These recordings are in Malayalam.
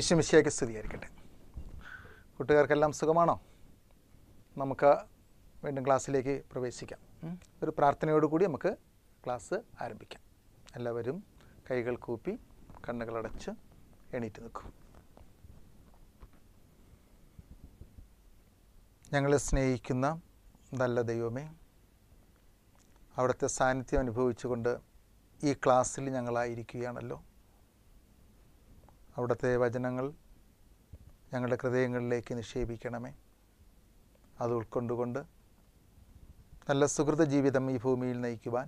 ഇശമിശിയൊക്കെ സ്ഥിതിയായിരിക്കട്ടെ കൂട്ടുകാർക്കെല്ലാം സുഖമാണോ നമുക്ക് വീണ്ടും ക്ലാസ്സിലേക്ക് പ്രവേശിക്കാം ഒരു പ്രാർത്ഥനയോടുകൂടി നമുക്ക് ക്ലാസ് ആരംഭിക്കാം എല്ലാവരും കൈകൾ കൂപ്പി കണ്ണുകളടച്ച് എണീറ്റ് നിൽക്കും ഞങ്ങളെ സ്നേഹിക്കുന്ന നല്ല ദൈവമേ അവിടുത്തെ സാന്നിധ്യം അനുഭവിച്ചുകൊണ്ട് ഈ ക്ലാസ്സിൽ ഞങ്ങളായിരിക്കുകയാണല്ലോ അവിടുത്തെ വചനങ്ങൾ ഞങ്ങളുടെ ഹൃദയങ്ങളിലേക്ക് നിക്ഷേപിക്കണമേ അത് ഉൾക്കൊണ്ടുകൊണ്ട് നല്ല സുഹൃത ജീവിതം ഈ ഭൂമിയിൽ നയിക്കുവാൻ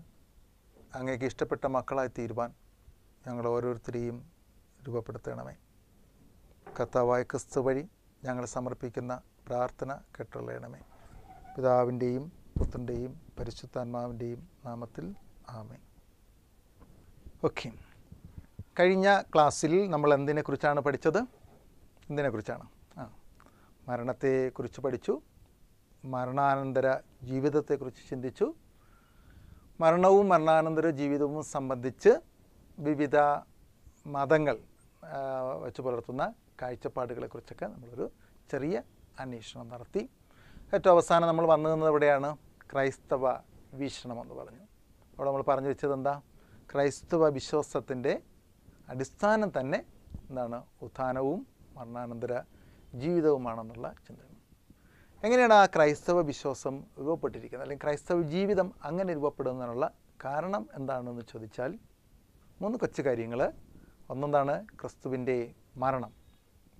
അങ്ങേക്ക് ഇഷ്ടപ്പെട്ട മക്കളായി തീരുവാൻ ഞങ്ങൾ ഓരോരുത്തരെയും രൂപപ്പെടുത്തണമേ കർത്താവായ ക്രിസ്തു വഴി ഞങ്ങൾ സമർപ്പിക്കുന്ന പ്രാർത്ഥന കെട്ടുള്ളയണമേ പിതാവിൻ്റെയും പുത്രൻ്റെയും പരിശുദ്ധാത്മാവിൻ്റെയും നാമത്തിൽ ആമേ ഓക്കെ കഴിഞ്ഞ ക്ലാസ്സിൽ നമ്മൾ എന്തിനെക്കുറിച്ചാണ് പഠിച്ചത് എന്തിനെക്കുറിച്ചാണ് ആ മരണത്തെക്കുറിച്ച് പഠിച്ചു മരണാനന്തര ജീവിതത്തെക്കുറിച്ച് ചിന്തിച്ചു മരണവും മരണാനന്തര ജീവിതവും സംബന്ധിച്ച് വിവിധ മതങ്ങൾ വെച്ച് പുലർത്തുന്ന കാഴ്ചപ്പാടുകളെക്കുറിച്ചൊക്കെ നമ്മളൊരു ചെറിയ അന്വേഷണം നടത്തി ഏറ്റവും അവസാനം നമ്മൾ വന്നു നിന്നത് എവിടെയാണ് ക്രൈസ്തവ വീക്ഷണം എന്ന് പറഞ്ഞു അവിടെ നമ്മൾ പറഞ്ഞു വെച്ചത് എന്താ ക്രൈസ്തവ വിശ്വാസത്തിൻ്റെ അടിസ്ഥാനം തന്നെ എന്താണ് ഉത്ഥാനവും മരണാനന്തര ജീവിതവുമാണെന്നുള്ള ചിന്ത എങ്ങനെയാണ് ആ ക്രൈസ്തവ വിശ്വാസം രൂപപ്പെട്ടിരിക്കുന്നത് അല്ലെങ്കിൽ ക്രൈസ്തവ ജീവിതം അങ്ങനെ രൂപപ്പെടുന്നതിനുള്ള കാരണം എന്താണെന്ന് ചോദിച്ചാൽ മൂന്ന് കൊച്ചു കാര്യങ്ങൾ ഒന്നെന്താണ് ക്രിസ്തുവിൻ്റെ മരണം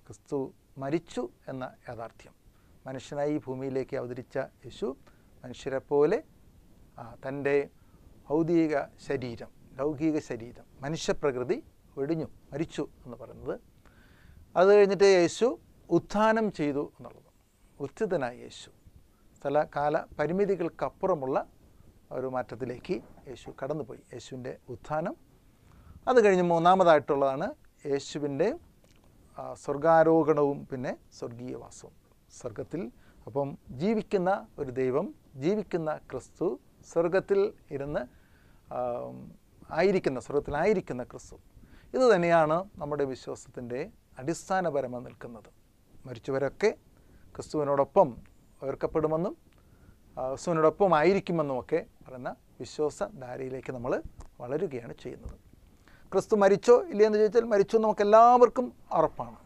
ക്രിസ്തു മരിച്ചു എന്ന യാഥാർത്ഥ്യം മനുഷ്യനായി ഭൂമിയിലേക്ക് അവതരിച്ച യേശു മനുഷ്യരെ പോലെ തൻ്റെ ഭൗതിക ശരീരം ലൗകിക ശരീരം മനുഷ്യപ്രകൃതി വെടിഞ്ഞു മരിച്ചു എന്ന് പറയുന്നത് അത് കഴിഞ്ഞിട്ട് യേശു ഉത്ഥാനം ചെയ്തു എന്നുള്ളത് ഉത്ഥിതനായ യേശു സ്ഥല കാല പരിമിതികൾക്കപ്പുറമുള്ള ഒരു മാറ്റത്തിലേക്ക് യേശു കടന്നുപോയി യേശുവിൻ്റെ ഉത്ഥാനം അത് കഴിഞ്ഞ് മൂന്നാമതായിട്ടുള്ളതാണ് യേശുവിൻ്റെ സ്വർഗാരോഹണവും പിന്നെ സ്വർഗീയവാസവും സ്വർഗത്തിൽ അപ്പം ജീവിക്കുന്ന ഒരു ദൈവം ജീവിക്കുന്ന ക്രിസ്തു സ്വർഗത്തിൽ ഇരുന്ന് ആയിരിക്കുന്ന സ്വർഗത്തിലായിരിക്കുന്ന ക്രിസ്തു ഇത് തന്നെയാണ് നമ്മുടെ വിശ്വാസത്തിൻ്റെ അടിസ്ഥാനപരമ നിൽക്കുന്നത് മരിച്ചവരൊക്കെ ക്രിസ്തുവിനോടൊപ്പം ഉയർക്കപ്പെടുമെന്നും ക്രിസ്തുവിനോടൊപ്പം ഒക്കെ പറയുന്ന വിശ്വാസ ധാരയിലേക്ക് നമ്മൾ വളരുകയാണ് ചെയ്യുന്നത് ക്രിസ്തു മരിച്ചോ ഇല്ലയെന്ന് ചോദിച്ചാൽ മരിച്ചു നമുക്ക് എല്ലാവർക്കും ഉറപ്പാണ്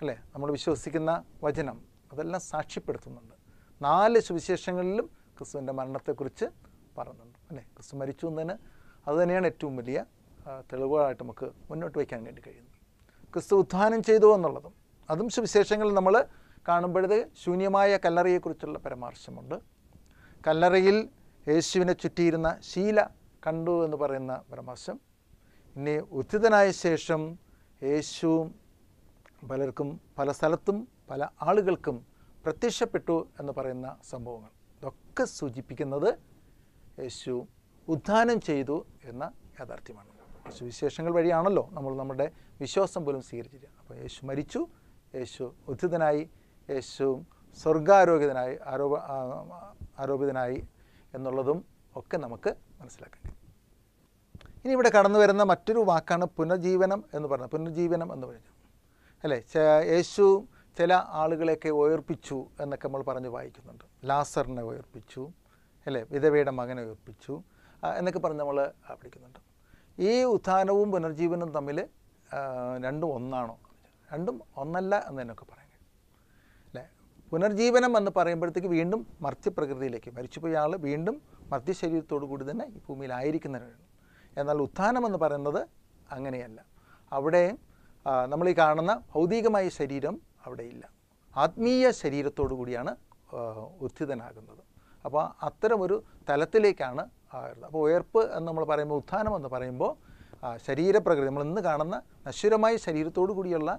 അല്ലേ നമ്മൾ വിശ്വസിക്കുന്ന വചനം അതെല്ലാം സാക്ഷ്യപ്പെടുത്തുന്നുണ്ട് നാല് സുവിശേഷങ്ങളിലും ക്രിസ്തുവിൻ്റെ മരണത്തെക്കുറിച്ച് പറയുന്നുണ്ട് അല്ലേ ക്രിസ്തു മരിച്ചു എന്നതിന് അതുതന്നെയാണ് ഏറ്റവും വലിയ തെളിവുകളായിട്ട് നമുക്ക് മുന്നോട്ട് വയ്ക്കാൻ വേണ്ടി കഴിയുന്നു ക്രിസ്തു ഉത്ഥാനം ചെയ്തു എന്നുള്ളതും അതും സുവിശേഷങ്ങൾ നമ്മൾ കാണുമ്പോഴത് ശൂന്യമായ കല്ലറയെക്കുറിച്ചുള്ള പരാമർശമുണ്ട് കല്ലറയിൽ യേശുവിനെ ചുറ്റിയിരുന്ന ശീല കണ്ടു എന്ന് പറയുന്ന പരാമർശം ഇനി ഉത്ഥിതനായ ശേഷം യേശുവും പലർക്കും പല സ്ഥലത്തും പല ആളുകൾക്കും പ്രത്യക്ഷപ്പെട്ടു എന്ന് പറയുന്ന സംഭവങ്ങൾ ഇതൊക്കെ സൂചിപ്പിക്കുന്നത് യേശു ഉദ്ധാനം ചെയ്തു എന്ന യാഥാർത്ഥ്യമാണ് സുവിശേഷങ്ങൾ വഴിയാണല്ലോ നമ്മൾ നമ്മുടെ വിശ്വാസം പോലും സ്വീകരിച്ചില്ല അപ്പോൾ യേശു മരിച്ചു യേശു ഉദ്ധിതനായി യേശു സ്വർഗാരോഗ്യതനായി ആരോപ ആരോപിതനായി എന്നുള്ളതും ഒക്കെ നമുക്ക് മനസ്സിലാക്കാൻ കഴിയും ഇനി ഇവിടെ കടന്നു വരുന്ന മറ്റൊരു വാക്കാണ് പുനർജീവനം എന്ന് പറഞ്ഞത് പുനർജീവനം എന്ന് പറഞ്ഞു അല്ലേ യേശു ചില ആളുകളെയൊക്കെ ഉയർപ്പിച്ചു എന്നൊക്കെ നമ്മൾ പറഞ്ഞ് വായിക്കുന്നുണ്ട് ലാസറിനെ ഉയർപ്പിച്ചു അല്ലേ വിധവയുടെ മകനെ ഉയർപ്പിച്ചു എന്നൊക്കെ പറഞ്ഞ് നമ്മൾ പഠിക്കുന്നുണ്ട് ഈ ഉത്ഥാനവും പുനർജീവനും തമ്മിൽ രണ്ടും ഒന്നാണോ രണ്ടും ഒന്നല്ല എന്ന് എന്നൊക്കെ പറയാം അല്ലേ പുനർജീവനം എന്ന് പറയുമ്പോഴത്തേക്ക് വീണ്ടും മർത്യപ്രകൃതിയിലേക്ക് മരിച്ചുപോയ ആൾ വീണ്ടും മർത്യശരീരത്തോടു കൂടി തന്നെ ഈ ഭൂമിയിലായിരിക്കുന്നവരാണ് എന്നാൽ ഉത്ഥാനം എന്ന് പറയുന്നത് അങ്ങനെയല്ല അവിടെ നമ്മൾ ഈ കാണുന്ന ഭൗതികമായ ശരീരം അവിടെയില്ല ആത്മീയ ശരീരത്തോടു കൂടിയാണ് ഉത്ഥിതനാകുന്നത് അപ്പോൾ അത്തരമൊരു തലത്തിലേക്കാണ് ആകരുത് അപ്പോൾ ഉയർപ്പ് എന്ന് നമ്മൾ പറയുമ്പോൾ ഉത്ഥാനം എന്ന് പറയുമ്പോൾ ശരീരപ്രകൃതി നമ്മൾ ഇന്ന് കാണുന്ന നശ്വരമായ ശരീരത്തോടു കൂടിയുള്ള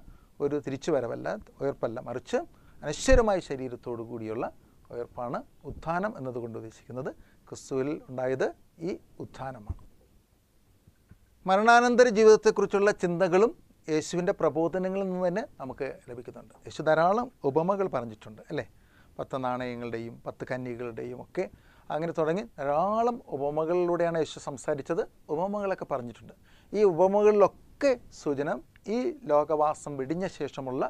ഒരു തിരിച്ചു വരവല്ല ഉയർപ്പല്ല മറിച്ച് അനശ്വരമായ ശരീരത്തോടു കൂടിയുള്ള ഉയർപ്പാണ് ഉത്ഥാനം എന്നതുകൊണ്ട് ഉദ്ദേശിക്കുന്നത് ക്രിസ്തുവിൽ ഉണ്ടായത് ഈ ഉത്ഥാനമാണ് മരണാനന്തര ജീവിതത്തെക്കുറിച്ചുള്ള ചിന്തകളും യേശുവിൻ്റെ പ്രബോധനങ്ങളിൽ നിന്ന് തന്നെ നമുക്ക് ലഭിക്കുന്നുണ്ട് യേശു ധാരാളം ഉപമകൾ പറഞ്ഞിട്ടുണ്ട് അല്ലേ പത്ത് നാണയങ്ങളുടെയും പത്ത് കന്യകളുടെയും ഒക്കെ അങ്ങനെ തുടങ്ങി ധാരാളം ഉപമകളിലൂടെയാണ് യേശു സംസാരിച്ചത് ഉപമകളൊക്കെ പറഞ്ഞിട്ടുണ്ട് ഈ ഉപമകളിലൊക്കെ സൂചന ഈ ലോകവാസം വെടിഞ്ഞ ശേഷമുള്ള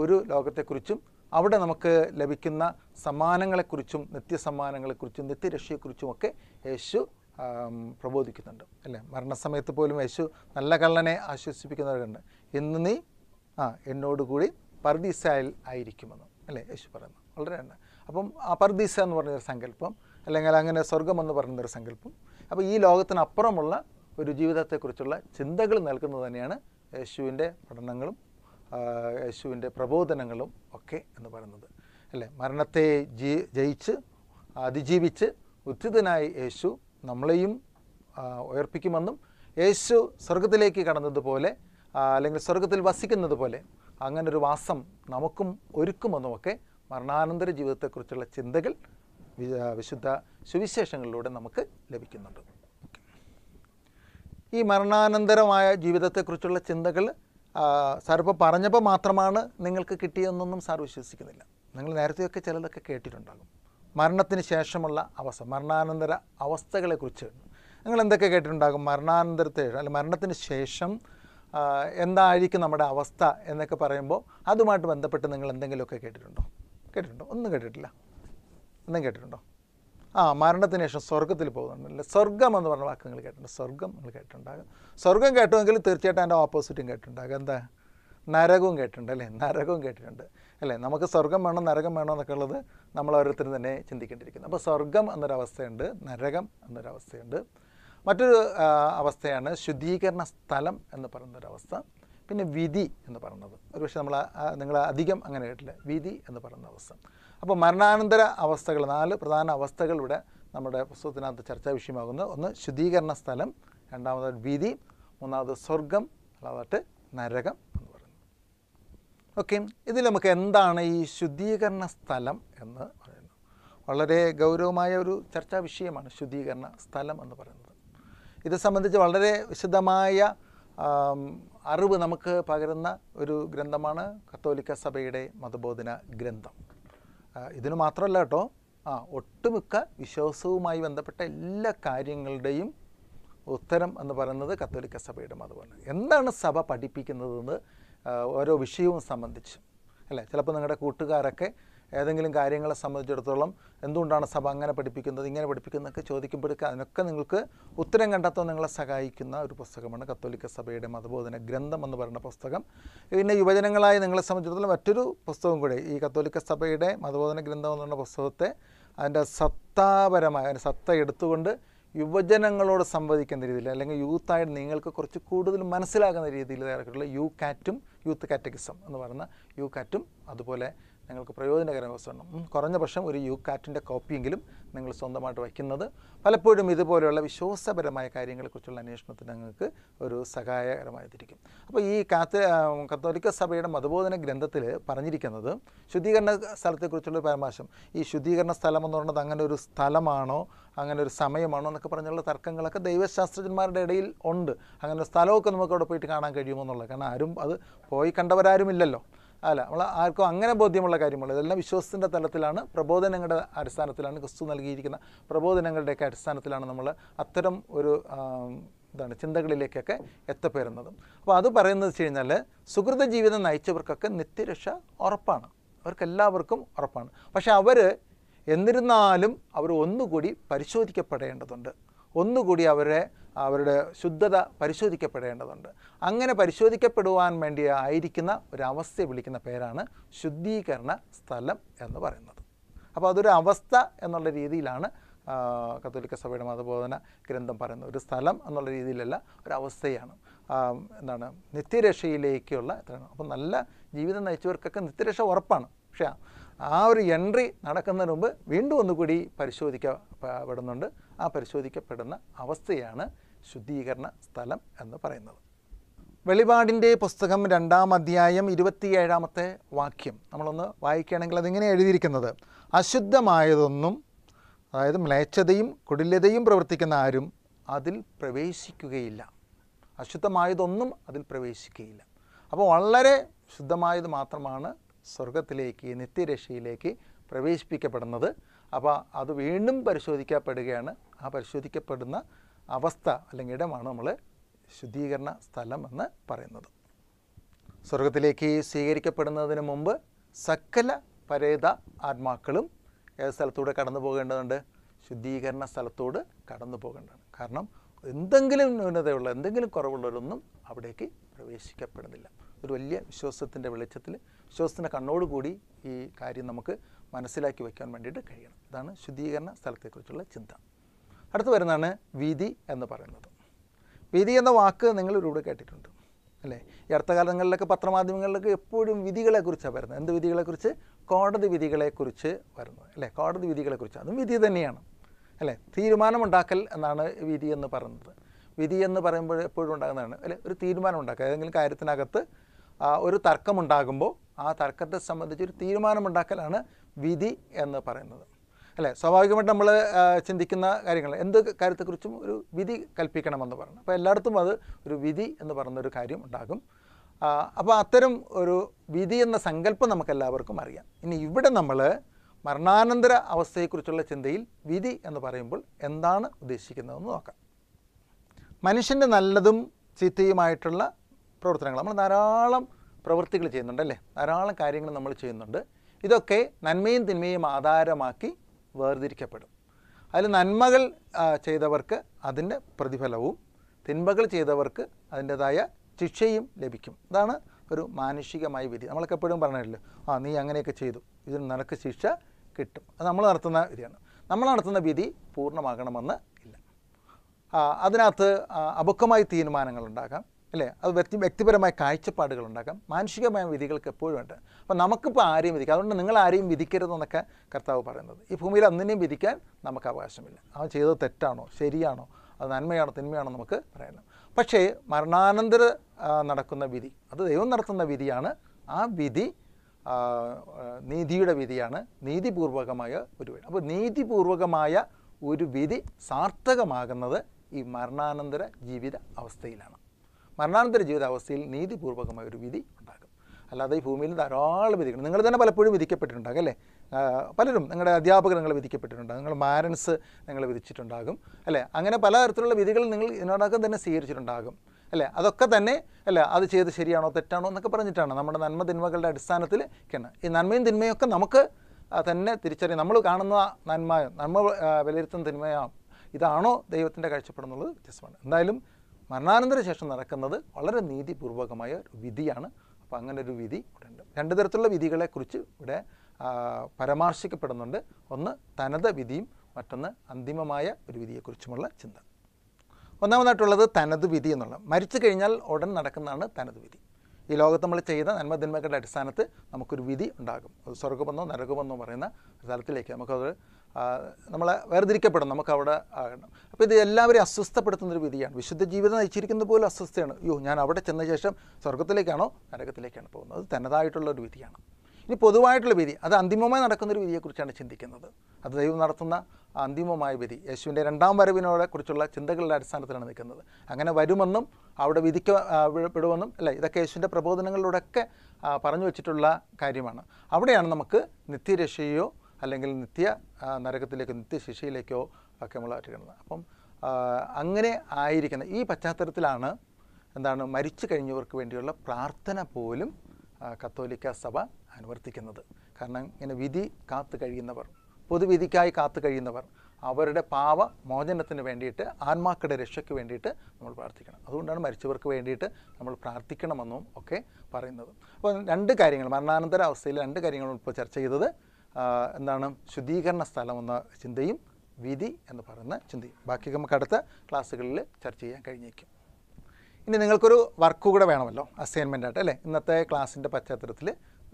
ഒരു ലോകത്തെക്കുറിച്ചും അവിടെ നമുക്ക് ലഭിക്കുന്ന സമ്മാനങ്ങളെക്കുറിച്ചും നിത്യസമ്മാനങ്ങളെക്കുറിച്ചും നിത്യരക്ഷയെക്കുറിച്ചും ഒക്കെ യേശു പ്രബോധിക്കുന്നുണ്ട് അല്ലേ മരണസമയത്ത് പോലും യേശു നല്ല കള്ളനെ ആശ്വസിപ്പിക്കുന്നവരുണ്ട് ഇന്ന് നീ ആ എന്നോടുകൂടി പർദീസയിൽ ആയിരിക്കുമെന്ന് അല്ലേ യേശു പറയുന്നു വളരെ അപ്പം ആ പർദീസ എന്ന് പറഞ്ഞൊരു സങ്കല്പം അല്ലെങ്കിൽ അങ്ങനെ സ്വർഗമെന്ന് പറയുന്നൊരു സങ്കല്പം അപ്പോൾ ഈ ലോകത്തിനപ്പുറമുള്ള ഒരു ജീവിതത്തെക്കുറിച്ചുള്ള ചിന്തകൾ നൽകുന്നത് തന്നെയാണ് യേശുവിൻ്റെ പഠനങ്ങളും യേശുവിൻ്റെ പ്രബോധനങ്ങളും ഒക്കെ എന്ന് പറയുന്നത് അല്ലേ മരണത്തെ ജീ ജയിച്ച് അതിജീവിച്ച് ഉദ്ധിതനായി യേശു നമ്മളെയും ഉയർപ്പിക്കുമെന്നും യേശു സ്വർഗത്തിലേക്ക് കടന്നതുപോലെ അല്ലെങ്കിൽ സ്വർഗത്തിൽ വസിക്കുന്നത് പോലെ അങ്ങനൊരു വാസം നമുക്കും ഒരുക്കുമെന്നുമൊക്കെ മരണാനന്തര ജീവിതത്തെക്കുറിച്ചുള്ള ചിന്തകൾ വിശുദ്ധ സുവിശേഷങ്ങളിലൂടെ നമുക്ക് ലഭിക്കുന്നുണ്ട് ഈ മരണാനന്തരമായ ജീവിതത്തെക്കുറിച്ചുള്ള ചിന്തകൾ സാറിപ്പോൾ പറഞ്ഞപ്പോൾ മാത്രമാണ് നിങ്ങൾക്ക് കിട്ടിയതെന്നൊന്നും സാർ വിശ്വസിക്കുന്നില്ല നിങ്ങൾ നേരത്തെയൊക്കെ ചിലതൊക്കെ കേട്ടിട്ടുണ്ടാകും മരണത്തിന് ശേഷമുള്ള അവസ്ഥ മരണാനന്തര അവസ്ഥകളെക്കുറിച്ച് നിങ്ങൾ എന്തൊക്കെ കേട്ടിട്ടുണ്ടാകും മരണാനന്തരത്തെ അല്ല മരണത്തിന് ശേഷം എന്തായിരിക്കും നമ്മുടെ അവസ്ഥ എന്നൊക്കെ പറയുമ്പോൾ അതുമായിട്ട് ബന്ധപ്പെട്ട് നിങ്ങൾ എന്തെങ്കിലുമൊക്കെ കേട്ടിട്ടുണ്ടോ കേട്ടിട്ടുണ്ടോ ഒന്നും കേട്ടിട്ടില്ല എന്നും കേട്ടിട്ടുണ്ടോ ആ മരണത്തിന് ശേഷം സ്വർഗത്തിൽ പോകുന്നുണ്ടല്ലേ സ്വർഗം എന്ന് പറഞ്ഞ വാക്ക് നിങ്ങൾ കേട്ടിട്ടുണ്ട് സ്വർഗം നിങ്ങൾ കേട്ടിട്ടുണ്ടാകും സ്വർഗം കേട്ടുമെങ്കിൽ തീർച്ചയായിട്ടും അതിൻ്റെ ഓപ്പോസിറ്റും കേട്ടിട്ടുണ്ടാകും എന്താ നരകവും കേട്ടിട്ടുണ്ട് അല്ലേ നരകവും കേട്ടിട്ടുണ്ട് അല്ലേ നമുക്ക് സ്വർഗം വേണോ നരകം വേണോ എന്നൊക്കെ ഉള്ളത് നമ്മൾ ഓരോരുത്തരും തന്നെ ചിന്തിക്കേണ്ടിയിരിക്കുന്നു അപ്പോൾ സ്വർഗം എന്നൊരവസ്ഥയുണ്ട് നരകം എന്നൊരവസ്ഥയുണ്ട് മറ്റൊരു അവസ്ഥയാണ് ശുദ്ധീകരണ സ്ഥലം എന്ന് പറയുന്നൊരവസ്ഥ പിന്നെ വിധി എന്ന് പറയുന്നത് ഒരുപക്ഷെ നമ്മൾ നിങ്ങൾ അധികം അങ്ങനെ കേട്ടില്ല വിധി എന്ന് പറയുന്ന അവസ്ഥ അപ്പോൾ മരണാനന്തര അവസ്ഥകൾ നാല് പ്രധാന അവസ്ഥകൾ ഇവിടെ നമ്മുടെ പുസ്തകത്തിനകത്ത് ചർച്ചാ വിഷയമാകുന്നത് ഒന്ന് ശുദ്ധീകരണ സ്ഥലം രണ്ടാമത് വിധി മൂന്നാമത് സ്വർഗം അല്ലാതെ നരകം എന്ന് പറയുന്നത് ഓക്കെ ഇതിൽ നമുക്ക് എന്താണ് ഈ ശുദ്ധീകരണ സ്ഥലം എന്ന് പറയുന്നത് വളരെ ഗൗരവമായ ഒരു ചർച്ചാ വിഷയമാണ് ശുദ്ധീകരണ സ്ഥലം എന്ന് പറയുന്നത് ഇത് സംബന്ധിച്ച് വളരെ വിശദമായ അറിവ് നമുക്ക് പകരുന്ന ഒരു ഗ്രന്ഥമാണ് കത്തോലിക്ക സഭയുടെ മതബോധന ഗ്രന്ഥം ഇതിനു മാത്രമല്ല കേട്ടോ ആ ഒട്ടുമിക്ക വിശ്വാസവുമായി ബന്ധപ്പെട്ട എല്ലാ കാര്യങ്ങളുടെയും ഉത്തരം എന്ന് പറയുന്നത് കത്തോലിക്ക സഭയുടെ മതമാണ് എന്താണ് സഭ പഠിപ്പിക്കുന്നതെന്ന് ഓരോ വിഷയവും സംബന്ധിച്ച് അല്ലേ ചിലപ്പോൾ നിങ്ങളുടെ കൂട്ടുകാരൊക്കെ ഏതെങ്കിലും കാര്യങ്ങളെ സംബന്ധിച്ചിടത്തോളം എന്തുകൊണ്ടാണ് സഭ അങ്ങനെ പഠിപ്പിക്കുന്നത് ഇങ്ങനെ പഠിപ്പിക്കുന്നതൊക്കെ ചോദിക്കുമ്പോഴേക്ക് അതിനൊക്കെ നിങ്ങൾക്ക് ഉത്തരം കണ്ടെത്താൻ നിങ്ങളെ സഹായിക്കുന്ന ഒരു പുസ്തകമാണ് കത്തോലിക്ക സഭയുടെ മതബോധന ഗ്രന്ഥം എന്ന് പറയുന്ന പുസ്തകം പിന്നെ യുവജനങ്ങളായ നിങ്ങളെ സംബന്ധിച്ചിടത്തോളം മറ്റൊരു പുസ്തകം കൂടെ ഈ കത്തോലിക്ക സഭയുടെ മതബോധന ഗ്രന്ഥം എന്ന് പറഞ്ഞ പുസ്തകത്തെ അതിൻ്റെ സത്താപരമായ അതിൻ്റെ സത്ത എടുത്തുകൊണ്ട് യുവജനങ്ങളോട് സംവദിക്കുന്ന രീതിയിൽ അല്ലെങ്കിൽ യൂത്തായിട്ട് നിങ്ങൾക്ക് കുറച്ച് കൂടുതൽ മനസ്സിലാകുന്ന രീതിയിൽ ഇറക്കിയിട്ടുള്ള യു കാറ്റും യൂത്ത് കാറ്റഗിസം എന്ന് പറയുന്ന യു കാറ്റും അതുപോലെ ഞങ്ങൾക്ക് പ്രയോജനകരമായ വസ്തുണ്ട് കുറഞ്ഞ പക്ഷം ഒരു യു കാറ്റിൻ്റെ കോപ്പിയെങ്കിലും നിങ്ങൾ സ്വന്തമായിട്ട് വയ്ക്കുന്നത് പലപ്പോഴും ഇതുപോലെയുള്ള വിശ്വാസപരമായ കാര്യങ്ങളെക്കുറിച്ചുള്ള അന്വേഷണത്തിന് നിങ്ങൾക്ക് ഒരു സഹായകരമായിട്ടിരിക്കും അപ്പോൾ ഈ കാത്ത് കത്തോലിക്ക സഭയുടെ മതബോധന ഗ്രന്ഥത്തിൽ പറഞ്ഞിരിക്കുന്നത് ശുദ്ധീകരണ സ്ഥലത്തെക്കുറിച്ചുള്ള പരാമർശം ഈ ശുദ്ധീകരണ സ്ഥലം എന്ന് പറയുന്നത് അങ്ങനെ ഒരു സ്ഥലമാണോ അങ്ങനെ ഒരു സമയമാണോ എന്നൊക്കെ പറഞ്ഞുള്ള തർക്കങ്ങളൊക്കെ ദൈവശാസ്ത്രജ്ഞന്മാരുടെ ഇടയിൽ ഉണ്ട് അങ്ങനെ സ്ഥലമൊക്കെ നമുക്ക് അവിടെ പോയിട്ട് കാണാൻ കഴിയുമോ എന്നുള്ളത് കാരണം ആരും അത് പോയി കണ്ടവരാരുമില്ലല്ലോ അല്ല നമ്മൾ ആർക്കും അങ്ങനെ ബോധ്യമുള്ള കാര്യമുള്ള ഇതെല്ലാം വിശ്വാസത്തിൻ്റെ തലത്തിലാണ് പ്രബോധനങ്ങളുടെ അടിസ്ഥാനത്തിലാണ് ക്രിസ്തു നൽകിയിരിക്കുന്ന പ്രബോധനങ്ങളുടെയൊക്കെ അടിസ്ഥാനത്തിലാണ് നമ്മൾ അത്തരം ഒരു എന്താണ് ചിന്തകളിലേക്കൊക്കെ എത്തപ്പെടുന്നത് അപ്പോൾ അത് പറയുന്നത് വെച്ച് കഴിഞ്ഞാൽ സുഹൃത ജീവിതം നയിച്ചവർക്കൊക്കെ നിത്യരക്ഷ ഉറപ്പാണ് അവർക്കെല്ലാവർക്കും ഉറപ്പാണ് പക്ഷേ അവർ എന്നിരുന്നാലും അവർ ഒന്നുകൂടി പരിശോധിക്കപ്പെടേണ്ടതുണ്ട് ഒന്നുകൂടി അവരെ അവരുടെ ശുദ്ധത പരിശോധിക്കപ്പെടേണ്ടതുണ്ട് അങ്ങനെ പരിശോധിക്കപ്പെടുവാൻ വേണ്ടി ആയിരിക്കുന്ന ഒരവസ്ഥയെ വിളിക്കുന്ന പേരാണ് ശുദ്ധീകരണ സ്ഥലം എന്ന് പറയുന്നത് അപ്പോൾ അതൊരു അവസ്ഥ എന്നുള്ള രീതിയിലാണ് കത്തോലിക്ക സഭയുടെ മതബോധന ഗ്രന്ഥം പറയുന്നത് ഒരു സ്ഥലം എന്നുള്ള രീതിയിലല്ല ഒരു അവസ്ഥയാണ് എന്താണ് നിത്യരക്ഷയിലേക്കുള്ള അപ്പം നല്ല ജീവിതം നയിച്ചവർക്കൊക്കെ നിത്യരക്ഷ ഉറപ്പാണ് പക്ഷേ ആ ഒരു എൻട്രി നടക്കുന്നതിന് മുമ്പ് വീണ്ടും ഒന്നുകൂടി പരിശോധിക്കപ്പെടുന്നുണ്ട് ആ പരിശോധിക്കപ്പെടുന്ന അവസ്ഥയാണ് ശുദ്ധീകരണ സ്ഥലം എന്ന് പറയുന്നത് വെളിപാടിൻ്റെ പുസ്തകം രണ്ടാം അധ്യായം ഇരുപത്തിയേഴാമത്തെ വാക്യം നമ്മളൊന്ന് വായിക്കുകയാണെങ്കിൽ അതിങ്ങനെ എഴുതിയിരിക്കുന്നത് അശുദ്ധമായതൊന്നും അതായത് മ്ലേച്ഛതയും കുടില്യതയും പ്രവർത്തിക്കുന്ന ആരും അതിൽ പ്രവേശിക്കുകയില്ല അശുദ്ധമായതൊന്നും അതിൽ പ്രവേശിക്കുകയില്ല അപ്പോൾ വളരെ ശുദ്ധമായത് മാത്രമാണ് സ്വർഗത്തിലേക്ക് നിത്യരക്ഷയിലേക്ക് പ്രവേശിപ്പിക്കപ്പെടുന്നത് അപ്പോൾ അത് വീണ്ടും പരിശോധിക്കപ്പെടുകയാണ് ആ പരിശോധിക്കപ്പെടുന്ന അവസ്ഥ അല്ലെങ്കിൽ ഇടമാണ് നമ്മൾ ശുദ്ധീകരണ സ്ഥലം എന്ന് പറയുന്നത് സ്വർഗത്തിലേക്ക് സ്വീകരിക്കപ്പെടുന്നതിന് മുമ്പ് സകല പരേത ആത്മാക്കളും ഏത് സ്ഥലത്തൂടെ കടന്നു പോകേണ്ടതുണ്ട് ശുദ്ധീകരണ സ്ഥലത്തോട് കടന്നു പോകേണ്ടതാണ് കാരണം എന്തെങ്കിലും ന്യൂനതയുള്ള എന്തെങ്കിലും കുറവുള്ളവരൊന്നും അവിടേക്ക് പ്രവേശിക്കപ്പെടുന്നില്ല ഒരു വലിയ വിശ്വാസത്തിൻ്റെ വെളിച്ചത്തിൽ വിശ്വാസത്തിൻ്റെ കണ്ണോടുകൂടി ഈ കാര്യം നമുക്ക് മനസ്സിലാക്കി വയ്ക്കാൻ വേണ്ടിയിട്ട് കഴിയണം ഇതാണ് ശുദ്ധീകരണ സ്ഥലത്തെക്കുറിച്ചുള്ള ചിന്ത അടുത്ത് വരുന്നതാണ് വീതി എന്ന് പറയുന്നത് വീതി എന്ന വാക്ക് നിങ്ങൾ ഒരുപാട് കേട്ടിട്ടുണ്ട് അല്ലേ ഈ അർത്ഥകാലങ്ങളിലൊക്കെ പത്രമാധ്യമങ്ങളിലൊക്കെ എപ്പോഴും വിധികളെക്കുറിച്ചാണ് വരുന്നത് എന്ത് വിധികളെക്കുറിച്ച് കോടതി വിധികളെക്കുറിച്ച് വരുന്നത് അല്ലേ കോടതി വിധികളെക്കുറിച്ച് അതും വിധി തന്നെയാണ് അല്ലേ തീരുമാനമുണ്ടാക്കൽ എന്നാണ് വിധി എന്ന് പറയുന്നത് വിധി എന്ന് പറയുമ്പോൾ എപ്പോഴും ഉണ്ടാകുന്നതാണ് അല്ലെ ഒരു തീരുമാനം ഉണ്ടാക്കുക ഏതെങ്കിലും കാര്യത്തിനകത്ത് ഒരു തർക്കമുണ്ടാകുമ്പോൾ ആ തർക്കത്തെ സംബന്ധിച്ചൊരു തീരുമാനമുണ്ടാക്കലാണ് വിധി എന്ന് പറയുന്നത് അല്ലേ സ്വാഭാവികമായിട്ട് നമ്മൾ ചിന്തിക്കുന്ന കാര്യങ്ങൾ എന്ത് കാര്യത്തെക്കുറിച്ചും ഒരു വിധി കൽപ്പിക്കണമെന്ന് പറഞ്ഞു അപ്പോൾ എല്ലായിടത്തും അത് ഒരു വിധി എന്ന് പറയുന്നൊരു കാര്യം ഉണ്ടാകും അപ്പോൾ അത്തരം ഒരു വിധി എന്ന സങ്കല്പം നമുക്കെല്ലാവർക്കും അറിയാം ഇനി ഇവിടെ നമ്മൾ മരണാനന്തര അവസ്ഥയെക്കുറിച്ചുള്ള ചിന്തയിൽ വിധി എന്ന് പറയുമ്പോൾ എന്താണ് ഉദ്ദേശിക്കുന്നതെന്ന് നോക്കാം മനുഷ്യൻ്റെ നല്ലതും ചീത്തയുമായിട്ടുള്ള പ്രവർത്തനങ്ങൾ നമ്മൾ ധാരാളം പ്രവൃത്തികൾ ചെയ്യുന്നുണ്ടല്ലേ ധാരാളം കാര്യങ്ങൾ നമ്മൾ ചെയ്യുന്നുണ്ട് ഇതൊക്കെ നന്മയും തിന്മയും ആധാരമാക്കി വേർതിരിക്കപ്പെടും അതിൽ നന്മകൾ ചെയ്തവർക്ക് അതിൻ്റെ പ്രതിഫലവും തിന്മകൾ ചെയ്തവർക്ക് അതിൻ്റെതായ ശിക്ഷയും ലഭിക്കും ഇതാണ് ഒരു മാനുഷികമായ വിധി നമ്മളൊക്കെ എപ്പോഴും പറഞ്ഞിട്ടില്ലേ ആ നീ അങ്ങനെയൊക്കെ ചെയ്തു ഇതിന് നിനക്ക് ശിക്ഷ കിട്ടും അത് നമ്മൾ നടത്തുന്ന വിധിയാണ് നമ്മൾ നടത്തുന്ന വിധി പൂർണ്ണമാകണമെന്ന് ഇല്ല അതിനകത്ത് അബുക്കമായി തീരുമാനങ്ങളുണ്ടാകാം അല്ലേ അത് വ്യക്തി വ്യക്തിപരമായ കാഴ്ചപ്പാടുകൾ ഉണ്ടാക്കാം മാനുഷികമായ വിധികൾക്ക് എപ്പോഴും ഉണ്ട് അപ്പോൾ നമുക്കിപ്പോൾ ആരെയും വിധിക്കാം അതുകൊണ്ട് നിങ്ങൾ ആരെയും വിധിക്കരുതെന്നൊക്കെ കർത്താവ് പറയുന്നത് ഈ ഭൂമിയിൽ അന്നിനെയും വിധിക്കാൻ നമുക്ക് അവകാശമില്ല അവൻ ചെയ്തത് തെറ്റാണോ ശരിയാണോ അത് നന്മയാണോ തിന്മയാണോ നമുക്ക് പറയണം പക്ഷേ മരണാനന്തര നടക്കുന്ന വിധി അത് ദൈവം നടത്തുന്ന വിധിയാണ് ആ വിധി നീതിയുടെ വിധിയാണ് നീതിപൂർവകമായ ഒരു വിധി അപ്പോൾ നീതിപൂർവകമായ ഒരു വിധി സാർത്ഥകമാകുന്നത് ഈ മരണാനന്തര ജീവിത അവസ്ഥയിലാണ് മരണാനന്തര ജീവിതാവസ്ഥയിൽ നീതിപൂർവകമായ ഒരു വിധി ഉണ്ടാകും അല്ലാതെ ഈ ഭൂമിയിൽ ധാരാളം വിധിക്കണം നിങ്ങൾ തന്നെ പലപ്പോഴും വിധിക്കപ്പെട്ടിട്ടുണ്ടാകും അല്ലേ പലരും നിങ്ങളുടെ അധ്യാപകർ നിങ്ങൾ വിധിക്കപ്പെട്ടിട്ടുണ്ടാകും നിങ്ങൾ മാരൻസ് നിങ്ങൾ വിധിച്ചിട്ടുണ്ടാകും അല്ലേ അങ്ങനെ പല തരത്തിലുള്ള വിധികൾ നിങ്ങൾ ഇതിനോടകം തന്നെ സ്വീകരിച്ചിട്ടുണ്ടാകും അല്ലേ അതൊക്കെ തന്നെ അല്ല അത് ചെയ്ത് ശരിയാണോ തെറ്റാണോ എന്നൊക്കെ പറഞ്ഞിട്ടാണ് നമ്മുടെ നന്മ തിന്മകളുടെ അടിസ്ഥാനത്തിൽ ഒക്കെയാണ് ഈ നന്മയും തിന്മയും ഒക്കെ നമുക്ക് തന്നെ തിരിച്ചറിയാം നമ്മൾ കാണുന്ന നന്മയോ നന്മ വിലയിരുത്തുന്ന തിന്മയോ ഇതാണോ ദൈവത്തിൻ്റെ കാഴ്ചപ്പെടുന്നുള്ളത് വ്യത്യസ്തമാണ് എന്തായാലും മരണാനന്തര ശേഷം നടക്കുന്നത് വളരെ നീതിപൂർവകമായ വിധിയാണ് അപ്പോൾ അങ്ങനെ ഒരു വിധി ഉണ്ട് രണ്ട് തരത്തിലുള്ള വിധികളെക്കുറിച്ച് ഇവിടെ പരാമർശിക്കപ്പെടുന്നുണ്ട് ഒന്ന് തനത വിധിയും മറ്റൊന്ന് അന്തിമമായ ഒരു വിധിയെക്കുറിച്ചുമുള്ള ചിന്ത ഒന്നാമതായിട്ടുള്ളത് തനത് വിധി എന്നുള്ള മരിച്ചു കഴിഞ്ഞാൽ ഉടൻ നടക്കുന്നതാണ് തനത് വിധി ഈ ലോകത്ത് നമ്മൾ ചെയ്ത നന്മതിന്മകളുടെ അടിസ്ഥാനത്ത് നമുക്കൊരു വിധി ഉണ്ടാകും അത് സ്വർഗമെന്നോ നരകമെന്നോ പറയുന്ന തലത്തിലേക്ക് നമുക്കത് നമ്മളെ വേർതിരിക്കപ്പെടും നമുക്ക് അവിടെ ആകണം അപ്പോൾ ഇത് എല്ലാവരെയും അസ്വസ്ഥപ്പെടുത്തുന്ന ഒരു വിധിയാണ് വിശുദ്ധ ജീവിതം നയിച്ചിരിക്കുന്ന പോലും അസ്വസ്ഥയാണ് അയ്യോ ഞാൻ അവിടെ ചെന്ന ശേഷം സ്വർഗത്തിലേക്കാണോ നരകത്തിലേക്കാണ് പോകുന്നത് അത് തനതായിട്ടുള്ള ഒരു വിധിയാണ് ഇനി പൊതുവായിട്ടുള്ള വിധി അത് അന്തിമമായി നടക്കുന്നൊരു വിധിയെക്കുറിച്ചാണ് ചിന്തിക്കുന്നത് അത് ദൈവം നടത്തുന്ന അന്തിമമായ വിധി യേശുവിൻ്റെ രണ്ടാം വരവിനോടെ കുറിച്ചുള്ള ചിന്തകളുടെ അടിസ്ഥാനത്തിലാണ് നിൽക്കുന്നത് അങ്ങനെ വരുമെന്നും അവിടെ വിധിക്ക പെടുമെന്നും അല്ലേ ഇതൊക്കെ യേശുവിൻ്റെ പ്രബോധനങ്ങളിലൂടെയൊക്കെ പറഞ്ഞു വെച്ചിട്ടുള്ള കാര്യമാണ് അവിടെയാണ് നമുക്ക് നിത്യരക്ഷയോ അല്ലെങ്കിൽ നിത്യ നരകത്തിലേക്കോ നിത്യശിക്ഷയിലേക്കോ ഒക്കെ നമ്മൾ അറ്റിക്കുന്നത് അപ്പം അങ്ങനെ ആയിരിക്കുന്ന ഈ പശ്ചാത്തലത്തിലാണ് എന്താണ് മരിച്ചു കഴിഞ്ഞവർക്ക് വേണ്ടിയുള്ള പ്രാർത്ഥന പോലും കത്തോലിക്ക സഭ അനുവർത്തിക്കുന്നത് കാരണം ഇങ്ങനെ വിധി കാത്തു കഴിയുന്നവർ പൊതുവിധിക്കായി കാത്തു കഴിയുന്നവർ അവരുടെ പാവ മോചനത്തിന് വേണ്ടിയിട്ട് ആത്മാക്കളുടെ രക്ഷയ്ക്ക് വേണ്ടിയിട്ട് നമ്മൾ പ്രാർത്ഥിക്കണം അതുകൊണ്ടാണ് മരിച്ചവർക്ക് വേണ്ടിയിട്ട് നമ്മൾ പ്രാർത്ഥിക്കണമെന്നും ഒക്കെ പറയുന്നത് അപ്പോൾ രണ്ട് കാര്യങ്ങൾ മരണാനന്തര അവസ്ഥയിൽ രണ്ട് കാര്യങ്ങൾ ഇപ്പോൾ ചർച്ച ചെയ്തത് എന്താണ് ശുദ്ധീകരണ സ്ഥലം എന്ന ചിന്തയും വിധി എന്ന് പറയുന്ന ചിന്തയും ബാക്കി നമുക്ക് അടുത്ത ക്ലാസ്സുകളിൽ ചർച്ച ചെയ്യാൻ കഴിഞ്ഞേക്കും ഇനി നിങ്ങൾക്കൊരു വർക്ക് കൂടെ വേണമല്ലോ അസൈൻമെൻ്റ് ആയിട്ട് അല്ലേ ഇന്നത്തെ ക്ലാസ്സിൻ്റെ പശ്ചാത്തലത്തിൽ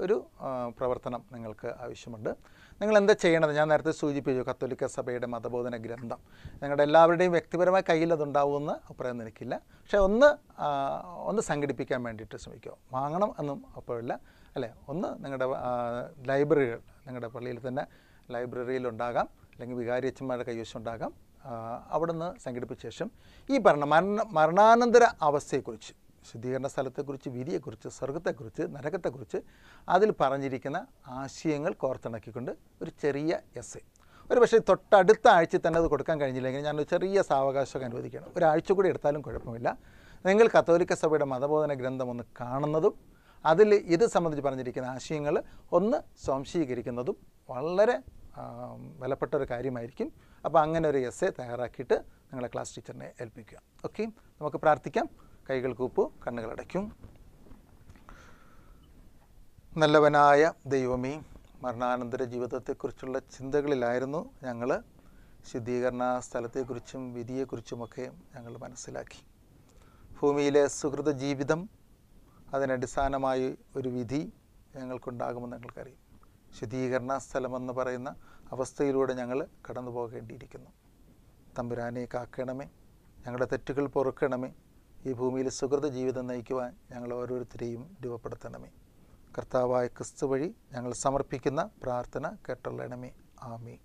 ഒരു പ്രവർത്തനം നിങ്ങൾക്ക് ആവശ്യമുണ്ട് നിങ്ങൾ എന്താ ചെയ്യണത് ഞാൻ നേരത്തെ സൂചിപ്പിച്ചു കത്തോലിക്ക സഭയുടെ മതബോധന ഗ്രന്ഥം നിങ്ങളുടെ എല്ലാവരുടെയും വ്യക്തിപരമായ കയ്യിൽ അതുണ്ടാവുമെന്ന് അഭിപ്രായം എനിക്കില്ല പക്ഷേ ഒന്ന് ഒന്ന് സംഘടിപ്പിക്കാൻ വേണ്ടിയിട്ട് ശ്രമിക്കുക വാങ്ങണം എന്നും അപ്പോഴില്ല അല്ലേ ഒന്ന് നിങ്ങളുടെ ലൈബ്രറികൾ നിങ്ങളുടെ പള്ളിയിൽ തന്നെ ലൈബ്രറിയിലുണ്ടാകാം അല്ലെങ്കിൽ വികാരി അച്ഛന്മാരുടെ കൈവശമുണ്ടാകാം നിന്ന് സംഘടിപ്പിച്ച ശേഷം ഈ പറഞ്ഞ മരണ മരണാനന്തര അവസ്ഥയെക്കുറിച്ച് ശുദ്ധീകരണ സ്ഥലത്തെക്കുറിച്ച് വിധിയെക്കുറിച്ച് സ്വർഗത്തെക്കുറിച്ച് നരകത്തെക്കുറിച്ച് അതിൽ പറഞ്ഞിരിക്കുന്ന ആശയങ്ങൾ കോർത്തിണക്കിക്കൊണ്ട് ഒരു ചെറിയ എസ് എ ഒരു പക്ഷേ തൊട്ടടുത്ത ആഴ്ച തന്നെ അത് കൊടുക്കാൻ കഴിഞ്ഞില്ലെങ്കിൽ ഞാനൊരു ചെറിയ സാവകാശമൊക്കെ അനുവദിക്കണം ഒരാഴ്ച കൂടി എടുത്താലും കുഴപ്പമില്ല നിങ്ങൾ കത്തോലിക്ക സഭയുടെ മതബോധന ഗ്രന്ഥം ഒന്ന് കാണുന്നതും അതിൽ ഇത് സംബന്ധിച്ച് പറഞ്ഞിരിക്കുന്ന ആശയങ്ങൾ ഒന്ന് സ്വാംശീകരിക്കുന്നതും വളരെ വിലപ്പെട്ട ഒരു കാര്യമായിരിക്കും അപ്പോൾ അങ്ങനെ ഒരു എസ് എ തയ്യാറാക്കിയിട്ട് നിങ്ങളെ ക്ലാസ് ടീച്ചറിനെ ഏൽപ്പിക്കുക ഓക്കെ നമുക്ക് പ്രാർത്ഥിക്കാം കൈകൾ കൂപ്പു കണ്ണുകളടയ്ക്കും നല്ലവനായ ദൈവമേ മരണാനന്തര ജീവിതത്തെക്കുറിച്ചുള്ള ചിന്തകളിലായിരുന്നു ഞങ്ങൾ ശുദ്ധീകരണ സ്ഥലത്തെക്കുറിച്ചും വിധിയെക്കുറിച്ചുമൊക്കെ ഞങ്ങൾ മനസ്സിലാക്കി ഭൂമിയിലെ സുഹൃത ജീവിതം അതിനടിസ്ഥാനമായി ഒരു വിധി ഞങ്ങൾക്കുണ്ടാകുമെന്ന് ഞങ്ങൾക്കറിയാം ശുദ്ധീകരണ സ്ഥലമെന്ന് പറയുന്ന അവസ്ഥയിലൂടെ ഞങ്ങൾ കടന്നു പോകേണ്ടിയിരിക്കുന്നു തമ്പുരാനെ കാക്കണമേ ഞങ്ങളുടെ തെറ്റുകൾ പൊറുക്കണമേ ഈ ഭൂമിയിൽ സുഹൃത ജീവിതം നയിക്കുവാൻ ഞങ്ങൾ ഓരോരുത്തരെയും രൂപപ്പെടുത്തണമേ കർത്താവായ ക്രിസ്തു വഴി ഞങ്ങൾ സമർപ്പിക്കുന്ന പ്രാർത്ഥന കേട്ടൊള്ളണമേ ആമേ